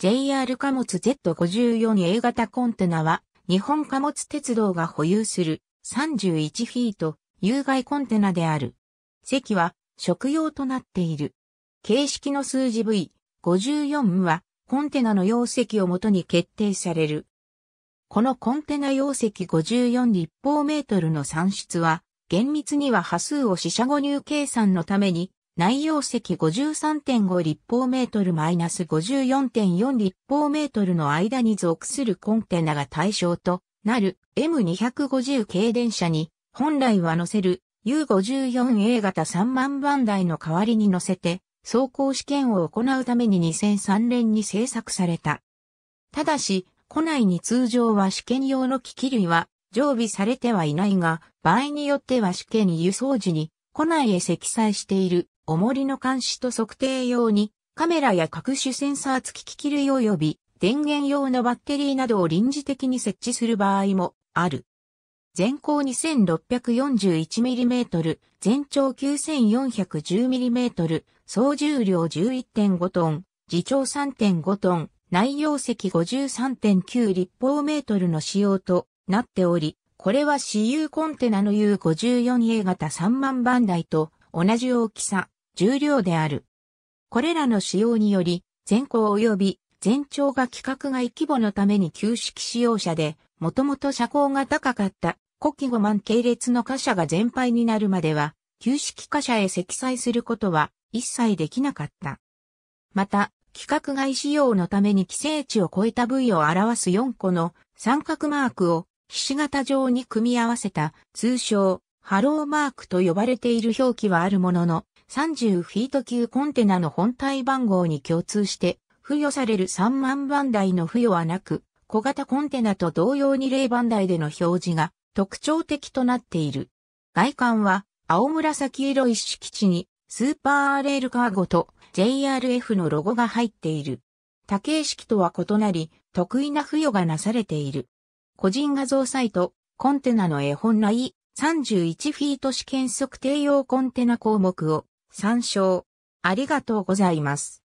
JR 貨物 Z54 A 型コンテナは、日本貨物鉄道が保有する31フィート有害コンテナである。席は食用となっている。形式の数字 V54 はコンテナの容積をもとに決定される。このコンテナ容積54立方メートルの算出は、厳密には波数を四捨五入計算のために内容積53.5立方メートルマイナス -54.4 立方メートルの間に属するコンテナが対象となる M250 軽電車に本来は乗せる U54A 型3万番台の代わりに乗せて走行試験を行うために2003年に制作された。ただし、庫内に通常は試験用の機器類は常備されてはいないが、場合によっては試験輸送時に庫内へ積載している重りの監視と測定用に、カメラや各種センサー付き機器類及び、電源用のバッテリーなどを臨時的に設置する場合もある。全高 2641mm、全長 9410mm、総重量11.5トン、自重3.5トン、内容積53.9立方メートルの仕様となっており、これは私有コンテナの U54A 型3万番台と同じ大きさ、重量である。これらの使用により、全高及び全長が規格外規模のために旧式使用車で、もともと車高が高かった古希5万系列の貨車が全廃になるまでは、旧式貨車へ積載することは一切できなかった。また、規格外使用のために規制値を超えた部位を表す4個の三角マークをひし形状に組み合わせた通称ハローマークと呼ばれている表記はあるものの、30フィート級コンテナの本体番号に共通して、付与される3万番台の付与はなく、小型コンテナと同様に0番台での表示が特徴的となっている。外観は青紫色一式地にスーパーレールカーゴと JRF のロゴが入っている。多形式とは異なり、得意な付与がなされている。個人画像サイト、コンテナの絵本内、31フィート試験測定用コンテナ項目を参照。ありがとうございます。